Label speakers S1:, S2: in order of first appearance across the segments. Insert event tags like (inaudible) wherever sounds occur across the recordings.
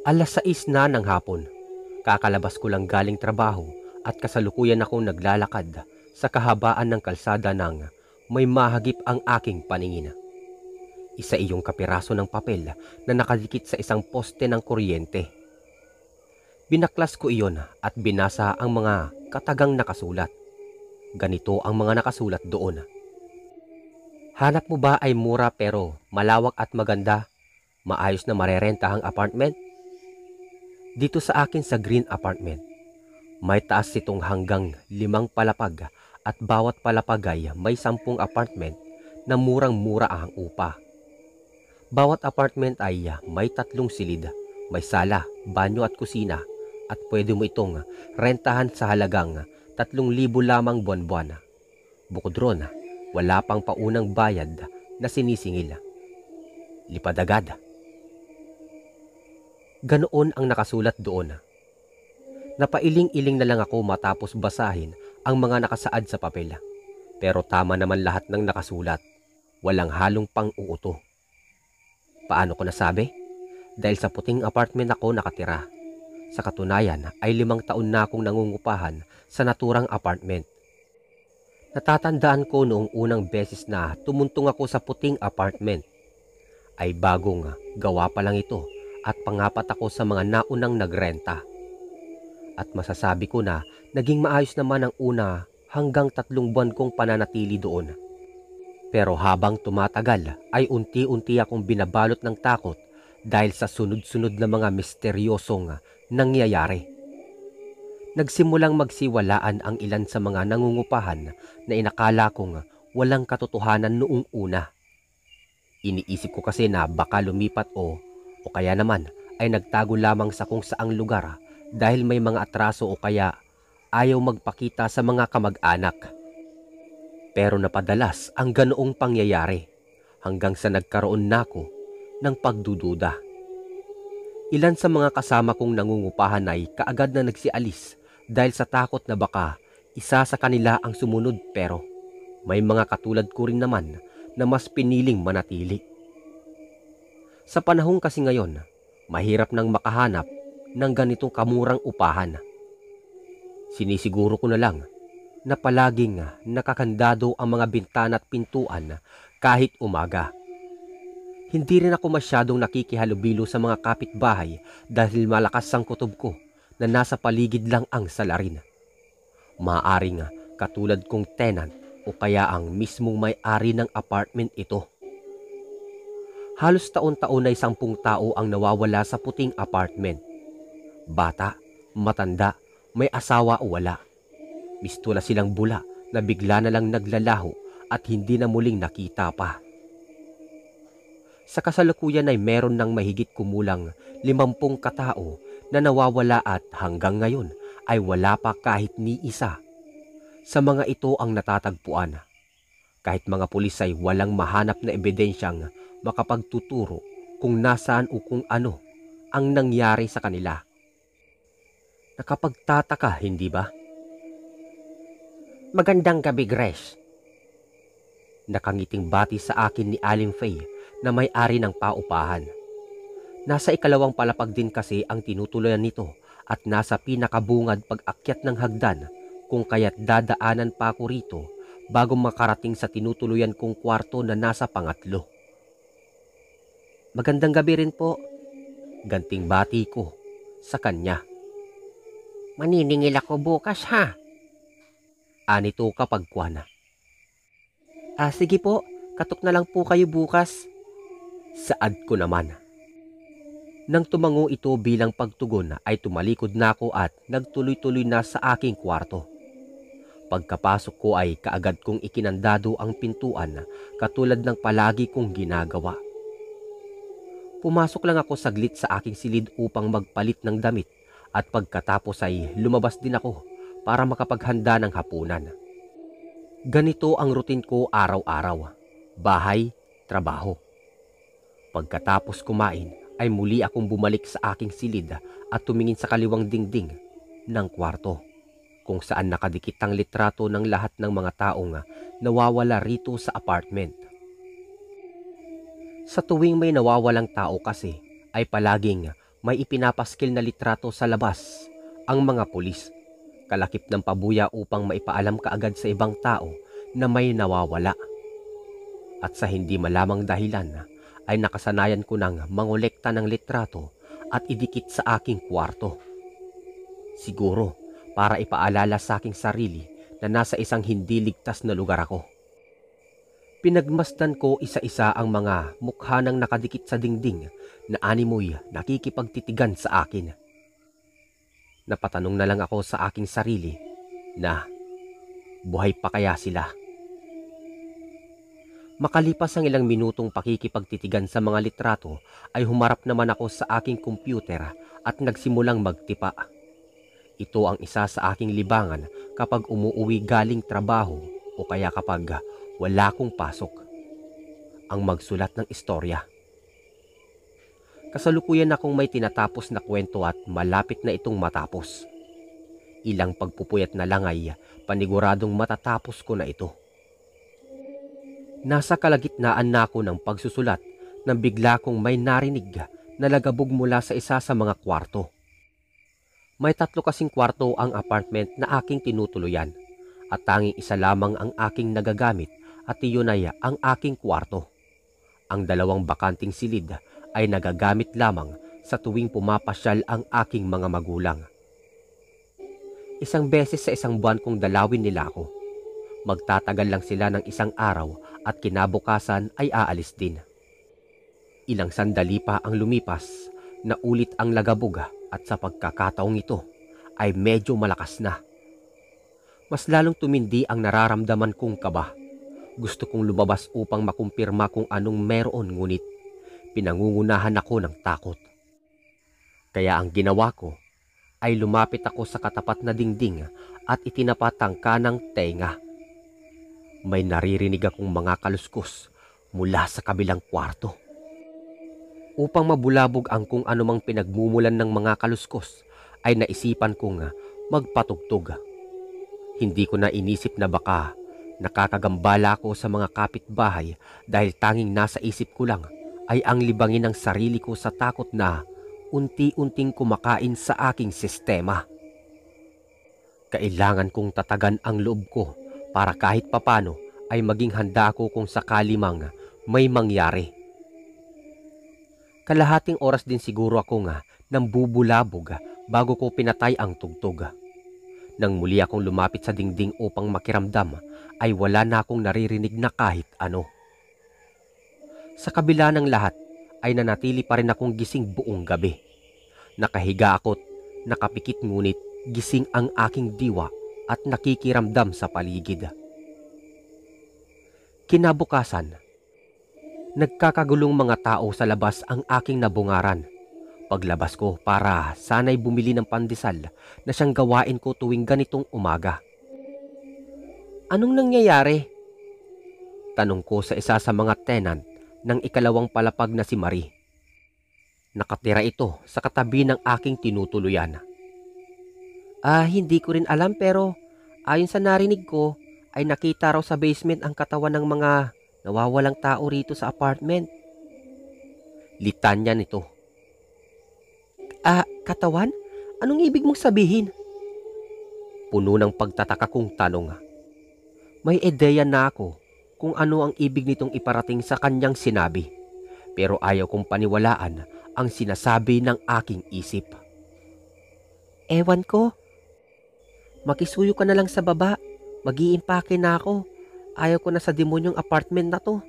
S1: Alas 6 na ng hapon. Kakalabas ko lang galing trabaho at kasalukuyan akong naglalakad sa kahabaan ng kalsada nang may mahagip ang aking paningin. Isa iyong kapiraso ng papel na nakadikit sa isang poste ng kuryente. Binaklas ko iyon at binasa ang mga katagang nakasulat. Ganito ang mga nakasulat doon. Hanap mo ba ay mura pero malawak at maganda? Maayos na marerenta ang apartment? dito sa akin sa green apartment. May taas itong hanggang limang palapag at bawat palapag ay may sampung apartment na murang-mura ang upa. Bawat apartment ay ah, may tatlong silid, may sala, banyo at kusina at pwede mo itong rentahan sa halagang 3,000 lamang buwan-buwan. Bukod ron, wala pang paunang bayad na sinisingil. Lipad agad. Ganoon ang nakasulat doon. Napailing-iling na lang ako matapos basahin ang mga nakasaad sa papel. Pero tama naman lahat ng nakasulat. Walang halong pang-uuto. Paano ko nasabi? Dahil sa puting apartment ako nakatira. Sa katunayan ay limang taon na akong nangungupahan sa naturang apartment. Natatandaan ko noong unang beses na tumuntong ako sa puting apartment. Ay bagong gawa pa lang ito at pangapat ako sa mga naunang nagrenta. At masasabi ko na naging maayos naman ang una hanggang tatlong buwan kong pananatili doon. Pero habang tumatagal ay unti-unti akong binabalot ng takot dahil sa sunod-sunod na mga misteryosong nangyayari. Nagsimulang magsiwalaan ang ilan sa mga nangungupahan na inakala kong walang katotohanan noong una. Iniisip ko kasi na baka lumipat o o kaya naman ay nagtago lamang sa kung saang lugar dahil may mga atraso o kaya ayaw magpakita sa mga kamag-anak. Pero napadalas ang ganoong pangyayari hanggang sa nagkaroon nako ng pagdududa. Ilan sa mga kasama kong nangungupahan ay kaagad na nagsialis dahil sa takot na baka isa sa kanila ang sumunod pero may mga katulad ko rin naman na mas piniling manatili. Sa panahong kasi ngayon, mahirap nang makahanap ng ganitong kamurang upahan. Sinisiguro ko na lang na palaging nakakandado ang mga bintana at pintuan kahit umaga. Hindi rin ako masyadong nakikihalubilo sa mga kapitbahay dahil malakas ang kutob ko na nasa paligid lang ang salarin. Maaring katulad kong tenant o kaya ang mismong may-ari ng apartment ito. Halos taon-taon ay sampung tao ang nawawala sa puting apartment. Bata, matanda, may asawa o wala. Mistula silang bula na bigla na lang naglalaho at hindi na muling nakita pa. Sa kasalukuyan ay meron ng mahigit kumulang limampung katao na nawawala at hanggang ngayon ay wala pa kahit ni isa. Sa mga ito ang natatagpuan. Kahit mga pulis ay walang mahanap na ebidensyang makapagtuturo kung nasaan o kung ano ang nangyari sa kanila. Nakapagtataka, hindi ba? Magandang gabi, Grace. Nakangiting bati sa akin ni Aling Faye na may-ari ng paupahan. Nasa ikalawang palapag din kasi ang tinutuluyan nito at nasa pinakabungad pag-akyat ng hagdan kung kaya't dadaanan pa ako rito bago makarating sa tinutuluyan kong kwarto na nasa pangatlo. Magandang gabi rin po. Ganting bati ko sa kanya. Maniningil ako bukas ha. Anito kapag kuha Ah, sige po, katok na lang po kayo bukas. Saad ko naman. Nang tumango ito bilang pagtugon ay tumalikod na ako at nagtuloy-tuloy na sa aking kwarto. Pagkapasok ko ay kaagad kong ikinandado ang pintuan katulad ng palagi kong ginagawa. Pumasok lang ako saglit sa aking silid upang magpalit ng damit at pagkatapos ay lumabas din ako para makapaghanda ng hapunan. Ganito ang rutin ko araw-araw. Bahay, trabaho. Pagkatapos kumain ay muli akong bumalik sa aking silid at tumingin sa kaliwang dingding ng kwarto kung saan nakadikit ang litrato ng lahat ng mga taong nawawala rito sa apartment. Sa tuwing may nawawalang tao kasi ay palaging may ipinapaskil na litrato sa labas ang mga pulis. Kalakip ng pabuya upang maipaalam kaagad sa ibang tao na may nawawala. At sa hindi malamang dahilan ay nakasanayan ko ng mangolekta ng litrato at idikit sa aking kwarto. Siguro para ipaalala sa aking sarili na nasa isang hindi ligtas na lugar ako. Pinagmasdan ko isa-isa ang mga mukha ng nakadikit sa dingding na animoy nakikipagtitigan sa akin. Napatanong na lang ako sa aking sarili na buhay pa kaya sila. Makalipas ang ilang minutong pakikipagtitigan sa mga litrato ay humarap naman ako sa aking computer at nagsimulang magtipa. Ito ang isa sa aking libangan kapag umuwi galing trabaho o kaya kapag wala kong pasok ang magsulat ng istorya. Kasalukuyan akong may tinatapos na kwento at malapit na itong matapos. Ilang pagpupuyat na lang ay paniguradong matatapos ko na ito. Nasa kalagitnaan na ako ng pagsusulat nang bigla kong may narinig na lagabog mula sa isa sa mga kwarto. May tatlo kasing kwarto ang apartment na aking tinutuluyan at tanging isa lamang ang aking nagagamit at iyon ay ang aking kwarto. Ang dalawang bakanting silid ay nagagamit lamang sa tuwing pumapasyal ang aking mga magulang. Isang beses sa isang buwan kong dalawin nila ako. Magtatagal lang sila ng isang araw at kinabukasan ay aalis din. Ilang sandali pa ang lumipas na ulit ang lagabuga at sa pagkakataong ito ay medyo malakas na mas lalong tumindi ang nararamdaman kong kaba. Gusto kong lumabas upang makumpirma kung anong meron ngunit pinangungunahan ako ng takot. Kaya ang ginawa ko ay lumapit ako sa katapat na dingding at itinapat ang kanang tenga. May naririnig akong mga kaluskos mula sa kabilang kwarto. Upang mabulabog ang kung anumang pinagmumulan ng mga kaluskos ay naisipan kong magpatugtog hindi ko na inisip na baka nakakagambala ako sa mga kapitbahay dahil tanging nasa isip ko lang ay ang libangin ng sarili ko sa takot na unti-unting kumakain sa aking sistema. Kailangan kong tatagan ang loob ko para kahit papano ay maging handa ako kung sakali mang may mangyari. Kalahating oras din siguro ako nga nang bubulabog bago ko pinatay ang tugtog. Nang muli akong lumapit sa dingding upang makiramdam, ay wala na akong naririnig na kahit ano. Sa kabila ng lahat, ay nanatili pa rin akong gising buong gabi. Nakahiga ako't nakapikit ngunit gising ang aking diwa at nakikiramdam sa paligid. Kinabukasan, nagkakagulong mga tao sa labas ang aking nabungaran paglabas ko para sanay bumili ng pandesal na siyang gawain ko tuwing ganitong umaga. Anong nangyayari? Tanong ko sa isa sa mga tenant ng ikalawang palapag na si Marie. Nakatira ito sa katabi ng aking tinutuluyan. Ah, hindi ko rin alam pero ayon sa narinig ko ay nakita raw sa basement ang katawan ng mga nawawalang tao rito sa apartment. Litanya nito. Ah, katawan? Anong ibig mong sabihin? Puno ng pagtataka kong tanong. Ah. May ideya na ako kung ano ang ibig nitong iparating sa kanyang sinabi. Pero ayaw kong paniwalaan ang sinasabi ng aking isip. Ewan ko. Makisuyo ka na lang sa baba. Mag-iimpake na ako. Ayaw ko na sa demonyong apartment na to.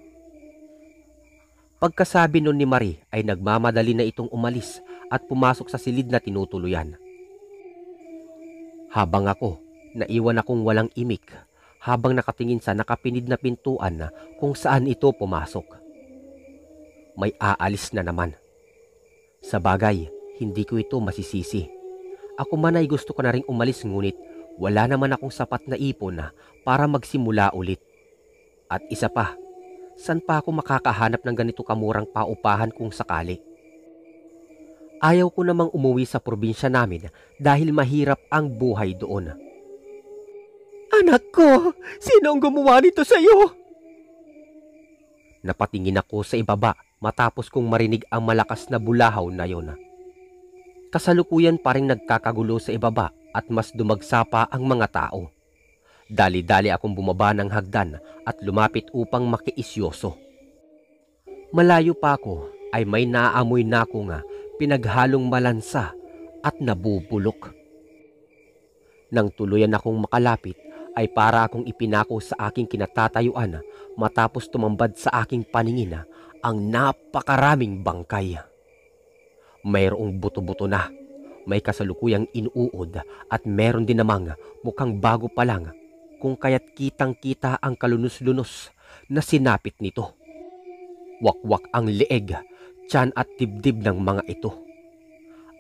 S1: Pagkasabi nun ni Marie ay nagmamadali na itong umalis at pumasok sa silid na tinutuluyan. Habang ako, naiwan akong walang imik habang nakatingin sa nakapinid na pintuan kung saan ito pumasok. May aalis na naman. Sa bagay, hindi ko ito masisisi. Ako man ay gusto ko na ring umalis ngunit wala naman akong sapat na ipon para magsimula ulit. At isa pa, saan pa ako makakahanap ng ganito kamurang paupahan kung sakali? Ayaw ko namang umuwi sa probinsya namin dahil mahirap ang buhay doon. Anak ko, sino ang gumawa nito sa iyo? Napatingin ako sa ibaba matapos kong marinig ang malakas na bulahaw na yon. Kasalukuyan pa rin nagkakagulo sa ibaba at mas dumagsa pa ang mga tao. Dali-dali akong bumaba ng hagdan at lumapit upang makiisyoso. Malayo pa ako ay may naamoy na ako nga pinaghalong malansa at nabubulok. Nang tuluyan akong makalapit ay para akong ipinako sa aking kinatatayuan matapos tumambad sa aking paningin ang napakaraming bangkay. Mayroong buto-buto na, may kasalukuyang inuud at meron din namang mukhang bago pa lang kung kaya't kitang-kita ang kalunos-lunos na sinapit nito. Wakwak ang leeg tiyan at dibdib ng mga ito.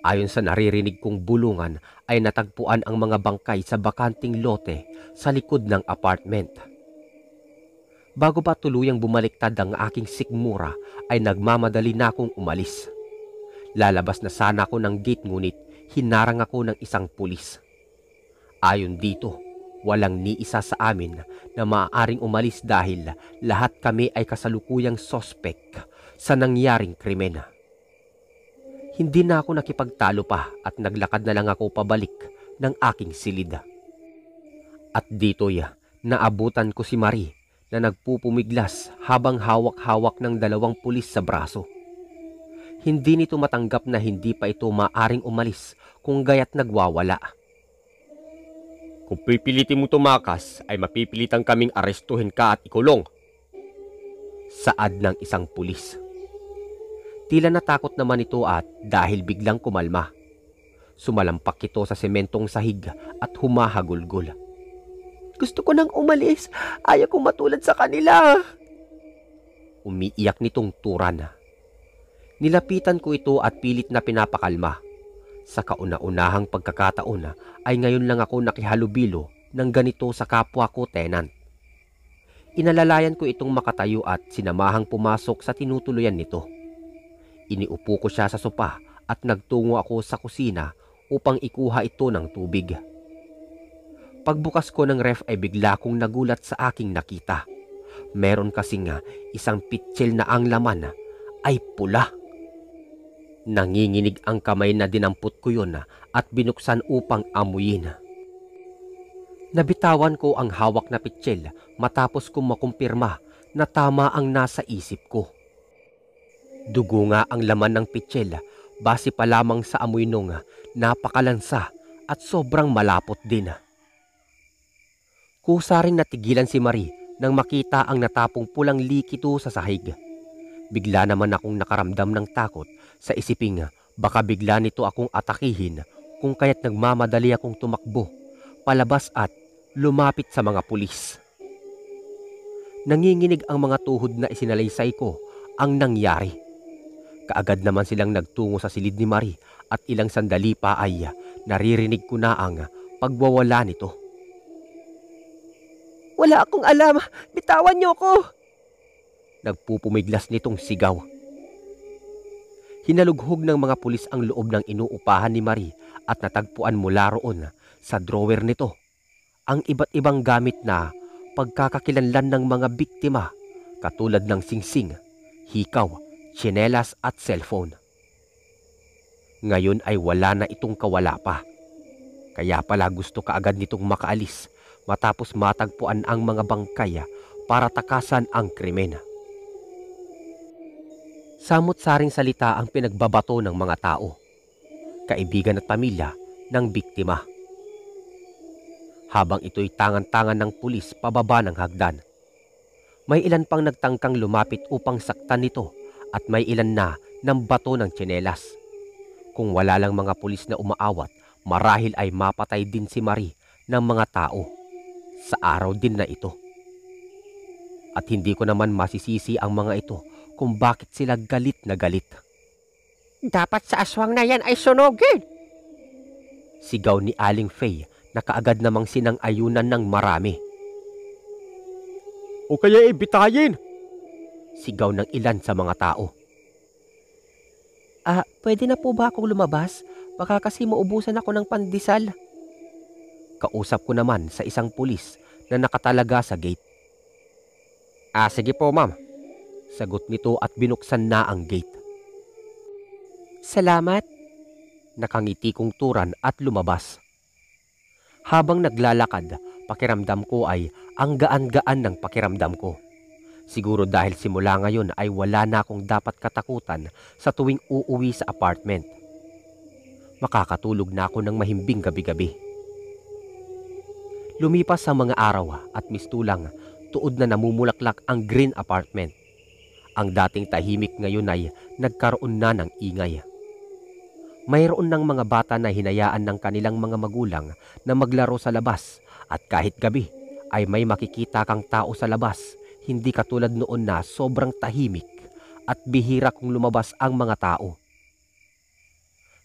S1: Ayon sa naririnig kong bulungan ay natagpuan ang mga bangkay sa bakanting lote sa likod ng apartment. Bago pa tuluyang bumaliktad ang aking sikmura ay nagmamadali na akong umalis. Lalabas na sana ako ng gate ngunit hinarang ako ng isang pulis. Ayon dito, walang ni isa sa amin na maaaring umalis dahil lahat kami ay kasalukuyang sospek sa nangyaring krimen. Hindi na ako nakipagtalo pa at naglakad na lang ako pabalik ng aking silid. At dito'y naabutan ko si Marie na nagpupumiglas habang hawak-hawak ng dalawang pulis sa braso. Hindi nito matanggap na hindi pa ito maaring umalis kung gaya't nagwawala. Kung pipilitin mo tumakas ay mapipilitan kaming arestuhin ka at ikulong. Saad ng isang pulis. Tila natakot naman ito at dahil biglang kumalma. Sumalampak ito sa sementong sahig at humahagulgol. Gusto ko nang umalis. Ayaw kong matulad sa kanila. Umiiyak nitong turan. Nilapitan ko ito at pilit na pinapakalma. Sa kauna-unahang pagkakataon ay ngayon lang ako nakihalubilo ng ganito sa kapwa ko tenant. Inalalayan ko itong makatayo at sinamahang pumasok sa tinutuluyan nito. Iniupo ko siya sa sopa at nagtungo ako sa kusina upang ikuha ito ng tubig. Pagbukas ko ng ref ay bigla kong nagulat sa aking nakita. Meron nga ah, isang pitsil na ang laman ay pula. Nanginginig ang kamay na dinampot ko yun ah, at binuksan upang amuyin. Nabitawan ko ang hawak na pitsil matapos kong makumpirma na tama ang nasa isip ko. Dugo nga ang laman ng pitsela base pa lamang sa amoy nung ah, napakalansa at sobrang malapot din. Ah. Kusa rin natigilan si Marie nang makita ang natapong pulang likito sa sahig. Bigla naman akong nakaramdam ng takot sa isiping ah, baka bigla nito akong atakihin kung kaya't nagmamadali akong tumakbo, palabas at lumapit sa mga pulis. Nanginginig ang mga tuhod na isinalaysay ko ang nangyari. Kaagad naman silang nagtungo sa silid ni Marie at ilang sandali pa ay naririnig ko na ang pagwawala nito. Wala akong alam! Bitawan niyo ko! Nagpupumiglas nitong sigaw. Hinalughog ng mga pulis ang loob ng inuupahan ni Marie at natagpuan mula roon sa drawer nito. Ang iba't ibang gamit na pagkakakilanlan ng mga biktima katulad ng singsing, hikaw tsinelas at cellphone. Ngayon ay wala na itong kawala pa. Kaya pala gusto kaagad nitong makaalis matapos matagpuan ang mga bangkay para takasan ang krimen. Samot-saring salita ang pinagbabato ng mga tao, kaibigan at pamilya ng biktima. Habang ito'y tangan-tangan ng pulis pababa ng hagdan, may ilan pang nagtangkang lumapit upang saktan nito at may ilan na ng bato ng tsinelas. Kung wala lang mga pulis na umaawat, marahil ay mapatay din si Marie ng mga tao sa araw din na ito. At hindi ko naman masisisi ang mga ito kung bakit sila galit na galit. Dapat sa aswang na yan ay sunogin! Sigaw ni Aling Faye na kaagad namang sinang ayunan ng marami. O kaya ibitayin! Sigaw ng ilan sa mga tao. Ah, pwede na po ba akong lumabas? Baka kasi maubusan ako ng pandesal. Kausap ko naman sa isang pulis na nakatalaga sa gate. Ah, sige po ma'am. Sagot nito at binuksan na ang gate. Salamat. Nakangiti kong turan at lumabas. Habang naglalakad, pakiramdam ko ay ang gaan-gaan ng pakiramdam ko. Siguro dahil simula ngayon ay wala na akong dapat katakutan sa tuwing uuwi sa apartment. Makakatulog na ako ng mahimbing gabi-gabi. Lumipas ang mga araw at mistulang tuod na namumulaklak ang green apartment. Ang dating tahimik ngayon ay nagkaroon na ng ingay. Mayroon ng mga bata na hinayaan ng kanilang mga magulang na maglaro sa labas at kahit gabi ay may makikita kang tao sa labas hindi katulad noon na sobrang tahimik at bihira kung lumabas ang mga tao.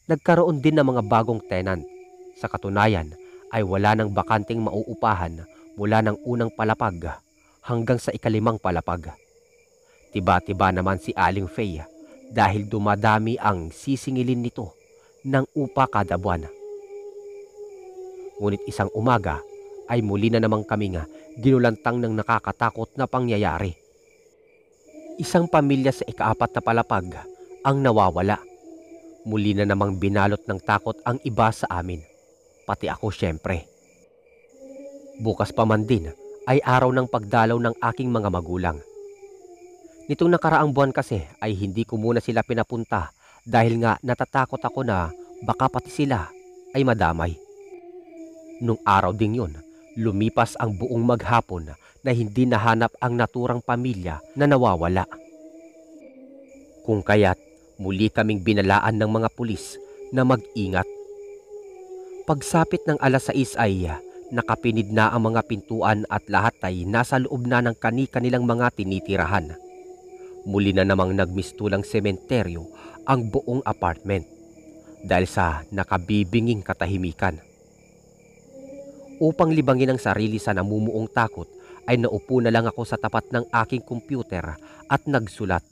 S1: Nagkaroon din ng mga bagong tenant. Sa katunayan ay wala ng bakanting mauupahan mula ng unang palapag hanggang sa ikalimang palapag. Tiba-tiba naman si Aling Faye dahil dumadami ang sisingilin nito ng upa kada buwan. Ngunit isang umaga ay muli na namang kami nga ginulantang ng nakakatakot na pangyayari. Isang pamilya sa ikaapat na palapag ang nawawala. Muli na namang binalot ng takot ang iba sa amin, pati ako syempre. Bukas pa man din ay araw ng pagdalaw ng aking mga magulang. Nitong nakaraang buwan kasi ay hindi ko muna sila pinapunta dahil nga natatakot ako na baka pati sila ay madamay. Nung araw ding yun Lumipas ang buong maghapon na hindi nahanap ang naturang pamilya na nawawala. Kung kaya't muli kaming binalaan ng mga pulis na mag-ingat. Pagsapit ng alas 6 ay ah, nakapinid na ang mga pintuan at lahat ay nasa loob na ng kani-kanilang mga tinitirahan. Muli na namang nagmistulang sementeryo ang buong apartment dahil sa nakabibinging katahimikan. Upang libangin ang sarili sa namumuong takot ay naupo na lang ako sa tapat ng aking computer at nagsulat.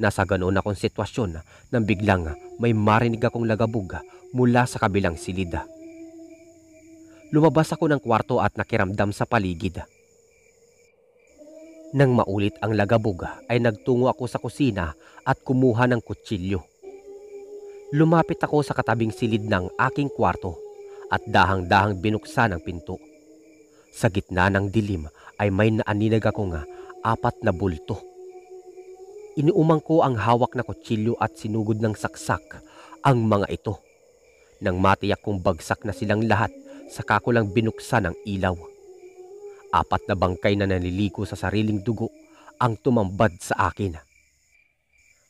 S1: Nasa ganoon akong sitwasyon nang biglang may marinig akong lagabog mula sa kabilang silid. Lumabas ako ng kwarto at nakiramdam sa paligid. Nang maulit ang lagabog ay nagtungo ako sa kusina at kumuha ng kutsilyo. Lumapit ako sa katabing silid ng aking kwarto at dahang-dahang binuksan ang pinto. Sa gitna ng dilim ay may naaninag ako nga apat na bulto. Iniumang ko ang hawak na kutsilyo at sinugod ng saksak ang mga ito. Nang matiyak kong bagsak na silang lahat, saka ko lang binuksan ang ilaw. Apat na bangkay na naniliko sa sariling dugo ang tumambad sa akin.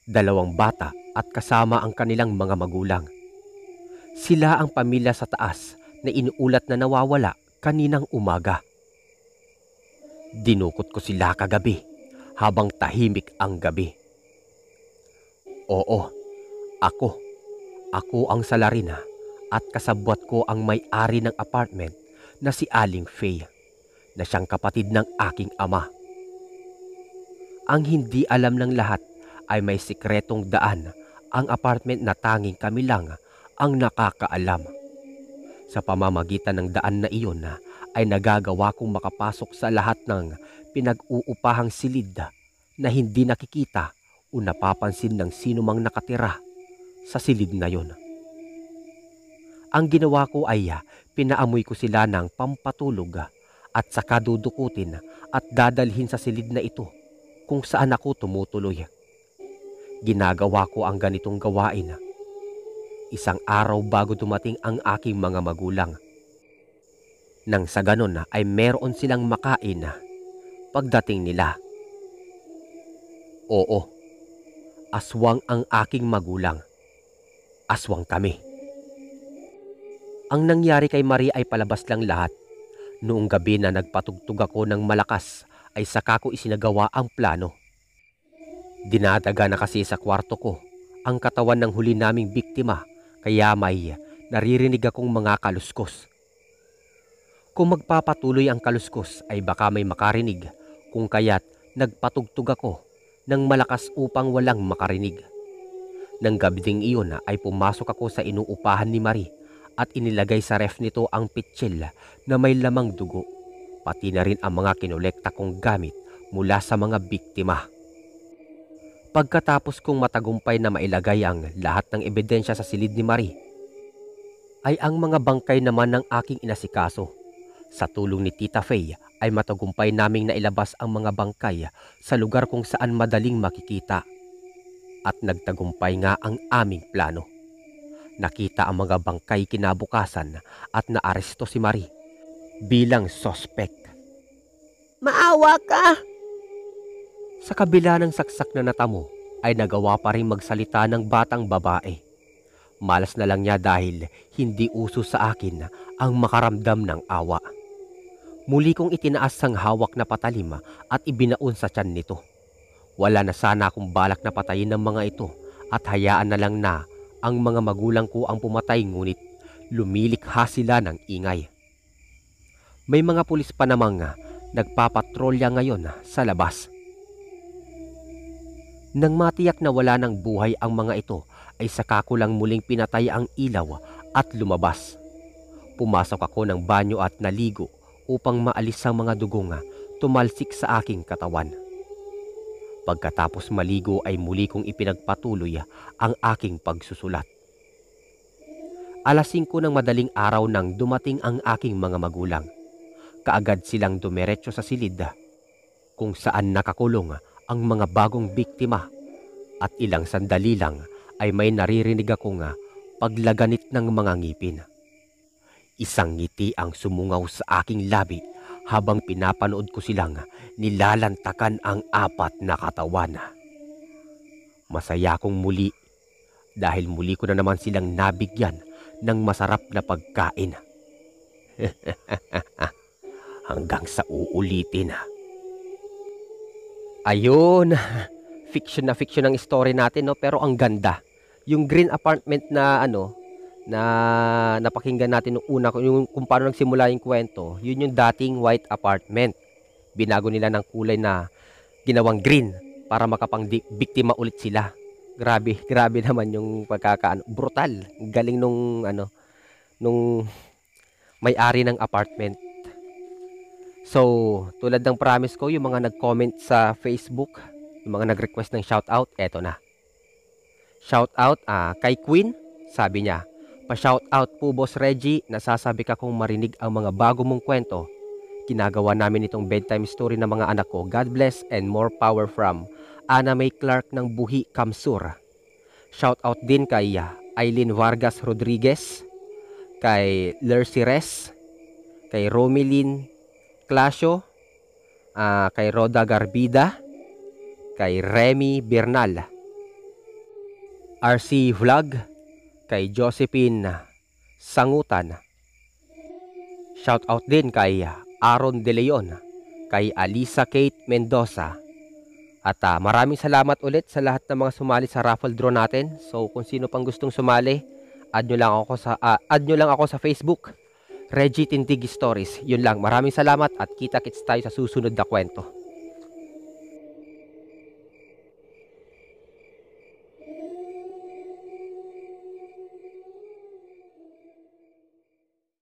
S1: Dalawang bata at kasama ang kanilang mga magulang sila ang pamilya sa taas na inuulat na nawawala kaninang umaga. Dinukot ko sila kagabi habang tahimik ang gabi. Oo, ako. Ako ang salarina at kasabwat ko ang may-ari ng apartment na si Aling Faye na siyang kapatid ng aking ama. Ang hindi alam ng lahat ay may sikretong daan ang apartment na tanging kami lang ang nakakaalam. Sa pamamagitan ng daan na iyon ay nagagawa kong makapasok sa lahat ng pinag-uupahang silid na hindi nakikita o napapansin ng sino mang nakatira sa silid na iyon. Ang ginawa ko ay ah, pinaamoy ko sila ng pampatulog ah, at saka dudukutin at dadalhin sa silid na ito kung saan ako tumutuloy. Ginagawa ko ang ganitong gawain ah, isang araw bago dumating ang aking mga magulang. Nang sa ganon ay meron silang makain pagdating nila. Oo, aswang ang aking magulang. Aswang kami. Ang nangyari kay Maria ay palabas lang lahat. Noong gabi na nagpatugtog ako ng malakas ay saka ko isinagawa ang plano. Dinadaga na kasi sa kwarto ko ang katawan ng huli naming biktima kaya may naririnig akong mga kaluskos. Kung magpapatuloy ang kaluskos ay baka may makarinig kung kaya't nagpatugtog ako ng malakas upang walang makarinig. Nang gabing iyon ay pumasok ako sa inuupahan ni Marie at inilagay sa ref nito ang pitsil na may lamang dugo pati na rin ang mga kinolekta kong gamit mula sa mga biktima. Pagkatapos kong matagumpay na mailagay ang lahat ng ebidensya sa silid ni Marie, ay ang mga bangkay naman ng aking inasikaso. Sa tulong ni Tita Faye ay matagumpay naming nailabas ang mga bangkay sa lugar kung saan madaling makikita. At nagtagumpay nga ang aming plano. Nakita ang mga bangkay kinabukasan at naaresto si Marie bilang sospek. Maawa ka! Sa kabila ng saksak na natamo ay nagawa pa rin magsalita ng batang babae. Malas na lang niya dahil hindi uso sa akin ang makaramdam ng awa. Muli kong itinaas ang hawak na patalim at ibinaon sa tiyan nito. Wala na sana akong balak na patayin ng mga ito at hayaan na lang na ang mga magulang ko ang pumatay ngunit lumilikha sila ng ingay. May mga pulis pa namang nagpapatrolya ngayon sa labas. Nang matiyak na wala ng buhay ang mga ito, ay saka ko lang muling pinatay ang ilaw at lumabas. Pumasok ako ng banyo at naligo upang maalis ang mga dugong tumalsik sa aking katawan. Pagkatapos maligo ay muli kong ipinagpatuloy ang aking pagsusulat. Alas 5 ng madaling araw nang dumating ang aking mga magulang. Kaagad silang dumiretso sa silid kung saan nakakulong ang mga bagong biktima at ilang sandali lang ay may naririnig akong ah, paglaganit ng mga ngipin. Isang ngiti ang sumungaw sa aking labi habang pinapanood ko silang nilalantakan ang apat na katawan. Masaya akong muli dahil muli ko na naman silang nabigyan ng masarap na pagkain. (laughs) Hanggang sa uulitin ha. Ayun. (laughs) fiction na fiction ang story natin, no? Pero ang ganda. Yung green apartment na ano, na napakinggan natin nung una, yung kung paano nagsimula yung kwento, yun yung dating white apartment. Binago nila ng kulay na ginawang green para makapang-biktima ulit sila. Grabe, (laughs) grabe naman yung pagkakaano. Brutal. Galing nung ano, nung may-ari ng apartment. So, tulad ng promise ko, yung mga nag-comment sa Facebook, yung mga nag-request ng shoutout, eto na. Shoutout uh, kay Queen, sabi niya, pa-shoutout po Boss Reggie, nasasabi ka kung marinig ang mga bago mong kwento. Ginagawa namin itong bedtime story ng mga anak ko. God bless and more power from Ana May Clark ng Buhi, Kamsur. Shoutout din kay Eileen ah, Vargas Rodriguez, kay Lercy Res, kay Romilyn Clasio, uh, kay Roda Garbida, kay Remy Bernal, RC Vlog, kay Josephine Sangutan. Shoutout din kay Aaron De Leon, kay Alisa Kate Mendoza. At uh, maraming salamat ulit sa lahat ng mga sumali sa raffle draw natin. So kung sino pang gustong sumali, add nyo lang ako sa uh, add nyo lang ako sa Facebook Reggie Tintig Stories. Yun lang. Maraming salamat at kita-kits tayo sa susunod na kwento.